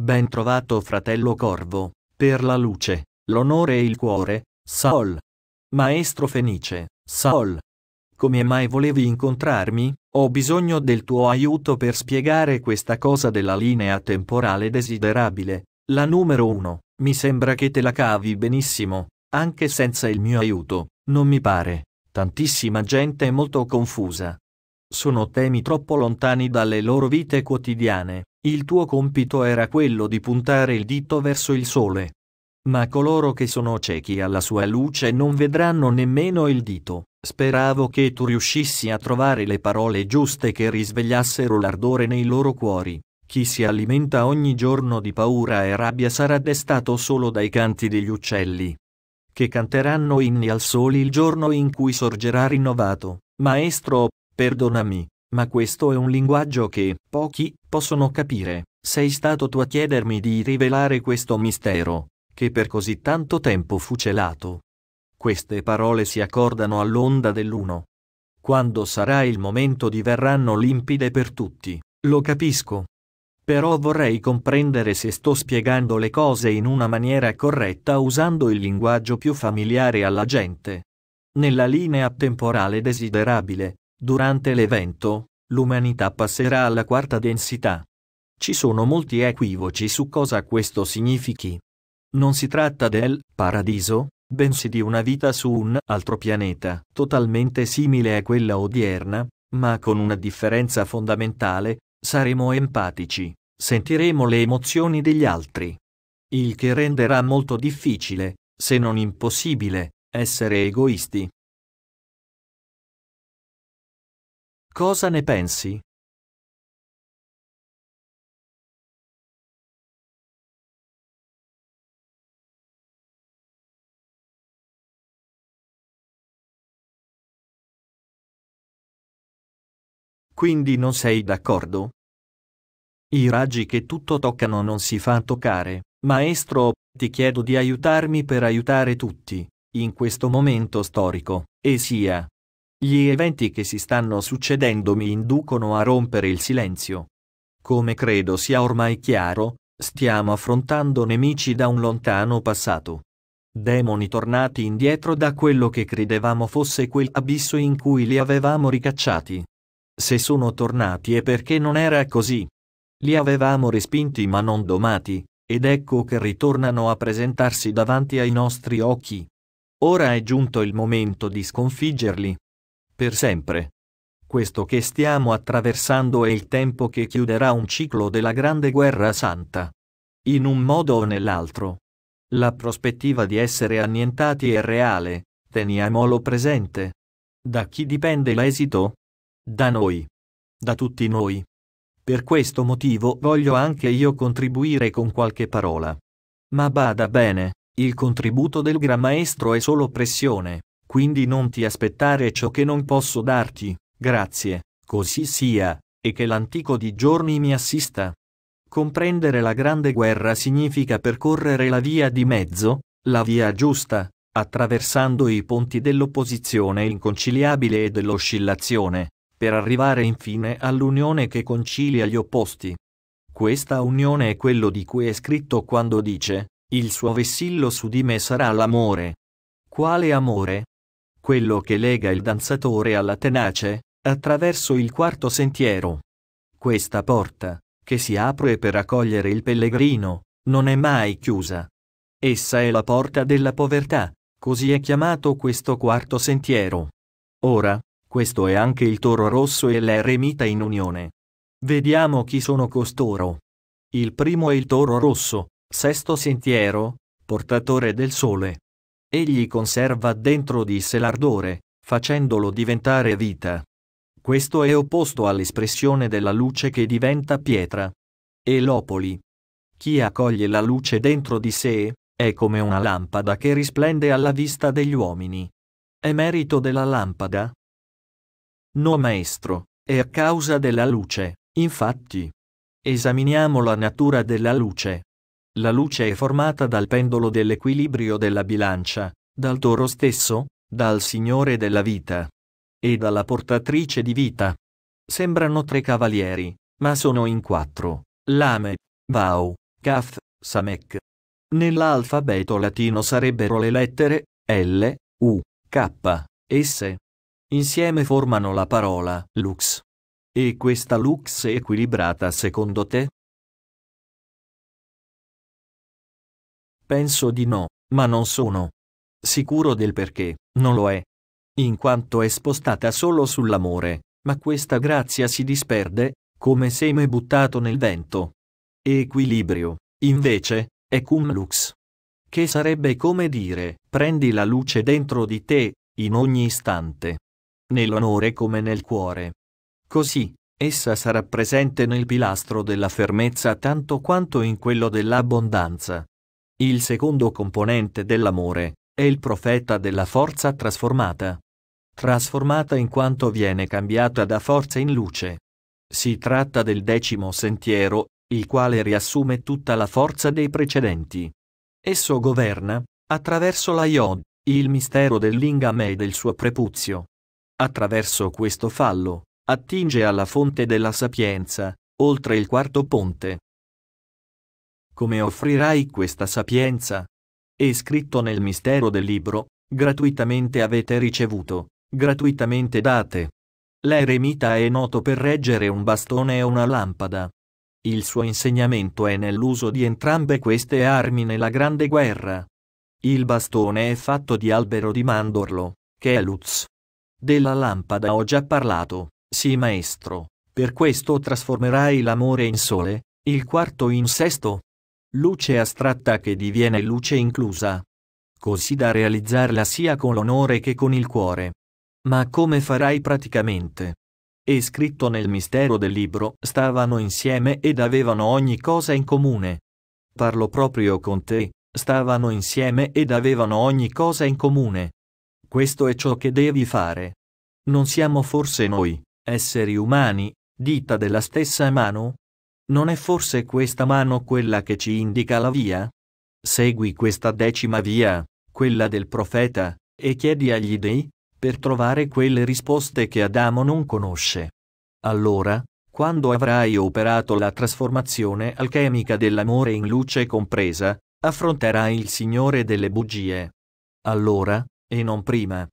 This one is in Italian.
Ben trovato fratello Corvo, per la luce, l'onore e il cuore, Saul. Maestro Fenice, Saul. Come mai volevi incontrarmi? Ho bisogno del tuo aiuto per spiegare questa cosa della linea temporale desiderabile. La numero uno, Mi sembra che te la cavi benissimo, anche senza il mio aiuto, non mi pare. Tantissima gente è molto confusa. Sono temi troppo lontani dalle loro vite quotidiane il tuo compito era quello di puntare il dito verso il sole. Ma coloro che sono ciechi alla sua luce non vedranno nemmeno il dito. Speravo che tu riuscissi a trovare le parole giuste che risvegliassero l'ardore nei loro cuori. Chi si alimenta ogni giorno di paura e rabbia sarà destato solo dai canti degli uccelli, che canteranno inni al sole il giorno in cui sorgerà rinnovato. Maestro, perdonami, ma questo è un linguaggio che pochi possono capire. Sei stato tu a chiedermi di rivelare questo mistero, che per così tanto tempo fu celato. Queste parole si accordano all'onda dell'uno. Quando sarà il momento diverranno limpide per tutti, lo capisco. Però vorrei comprendere se sto spiegando le cose in una maniera corretta usando il linguaggio più familiare alla gente. Nella linea temporale desiderabile, Durante l'evento, l'umanità passerà alla quarta densità. Ci sono molti equivoci su cosa questo significhi. Non si tratta del paradiso, bensì di una vita su un altro pianeta, totalmente simile a quella odierna, ma con una differenza fondamentale, saremo empatici, sentiremo le emozioni degli altri. Il che renderà molto difficile, se non impossibile, essere egoisti. Cosa ne pensi? Quindi non sei d'accordo? I raggi che tutto toccano non si fa toccare. Maestro, ti chiedo di aiutarmi per aiutare tutti, in questo momento storico, e sia gli eventi che si stanno succedendo mi inducono a rompere il silenzio. Come credo sia ormai chiaro, stiamo affrontando nemici da un lontano passato. Demoni tornati indietro da quello che credevamo fosse quel abisso in cui li avevamo ricacciati. Se sono tornati è perché non era così. Li avevamo respinti ma non domati, ed ecco che ritornano a presentarsi davanti ai nostri occhi. Ora è giunto il momento di sconfiggerli per sempre. Questo che stiamo attraversando è il tempo che chiuderà un ciclo della grande guerra santa. In un modo o nell'altro. La prospettiva di essere annientati è reale, teniamolo presente. Da chi dipende l'esito? Da noi. Da tutti noi. Per questo motivo voglio anche io contribuire con qualche parola. Ma bada bene, il contributo del Gran Maestro è solo pressione. Quindi non ti aspettare ciò che non posso darti, grazie, così sia, e che l'antico di giorni mi assista. Comprendere la grande guerra significa percorrere la via di mezzo, la via giusta, attraversando i ponti dell'opposizione inconciliabile e dell'oscillazione, per arrivare infine all'unione che concilia gli opposti. Questa unione è quello di cui è scritto quando dice, il suo vessillo su di me sarà l'amore. Quale amore? quello che lega il danzatore alla tenace, attraverso il quarto sentiero. Questa porta, che si apre per accogliere il pellegrino, non è mai chiusa. Essa è la porta della povertà, così è chiamato questo quarto sentiero. Ora, questo è anche il toro rosso e l'eremita in unione. Vediamo chi sono costoro. Il primo è il toro rosso, sesto sentiero, portatore del sole. Egli conserva dentro di sé l'ardore, facendolo diventare vita. Questo è opposto all'espressione della luce che diventa pietra. E l'opoli. Chi accoglie la luce dentro di sé, è come una lampada che risplende alla vista degli uomini. È merito della lampada? No maestro, è a causa della luce, infatti. Esaminiamo la natura della luce. La luce è formata dal pendolo dell'equilibrio della bilancia, dal toro stesso, dal Signore della vita e dalla portatrice di vita. Sembrano tre cavalieri, ma sono in quattro. Lame, Vau, Kaf, Samek. Nell'alfabeto latino sarebbero le lettere L, U, K, S. Insieme formano la parola lux. E questa lux è equilibrata secondo te? Penso di no, ma non sono sicuro del perché, non lo è. In quanto è spostata solo sull'amore, ma questa grazia si disperde, come seme buttato nel vento. Equilibrio, invece, è cum lux. Che sarebbe come dire, prendi la luce dentro di te, in ogni istante. Nell'onore come nel cuore. Così, essa sarà presente nel pilastro della fermezza tanto quanto in quello dell'abbondanza. Il secondo componente dell'amore è il profeta della forza trasformata. Trasformata in quanto viene cambiata da forza in luce. Si tratta del decimo sentiero, il quale riassume tutta la forza dei precedenti. Esso governa, attraverso la Yod, il mistero dell'ingame e del suo prepuzio. Attraverso questo fallo, attinge alla fonte della sapienza, oltre il quarto ponte come offrirai questa sapienza? È scritto nel mistero del libro, gratuitamente avete ricevuto, gratuitamente date. L'eremita è noto per reggere un bastone e una lampada. Il suo insegnamento è nell'uso di entrambe queste armi nella grande guerra. Il bastone è fatto di albero di mandorlo, che è lutz. Della lampada ho già parlato, sì maestro, per questo trasformerai l'amore in sole, il quarto in sesto luce astratta che diviene luce inclusa. Così da realizzarla sia con l'onore che con il cuore. Ma come farai praticamente? E scritto nel mistero del libro, stavano insieme ed avevano ogni cosa in comune. Parlo proprio con te, stavano insieme ed avevano ogni cosa in comune. Questo è ciò che devi fare. Non siamo forse noi, esseri umani, dita della stessa mano? Non è forse questa mano quella che ci indica la via? Segui questa decima via, quella del profeta, e chiedi agli dei, per trovare quelle risposte che Adamo non conosce. Allora, quando avrai operato la trasformazione alchemica dell'amore in luce compresa, affronterai il Signore delle bugie. Allora, e non prima,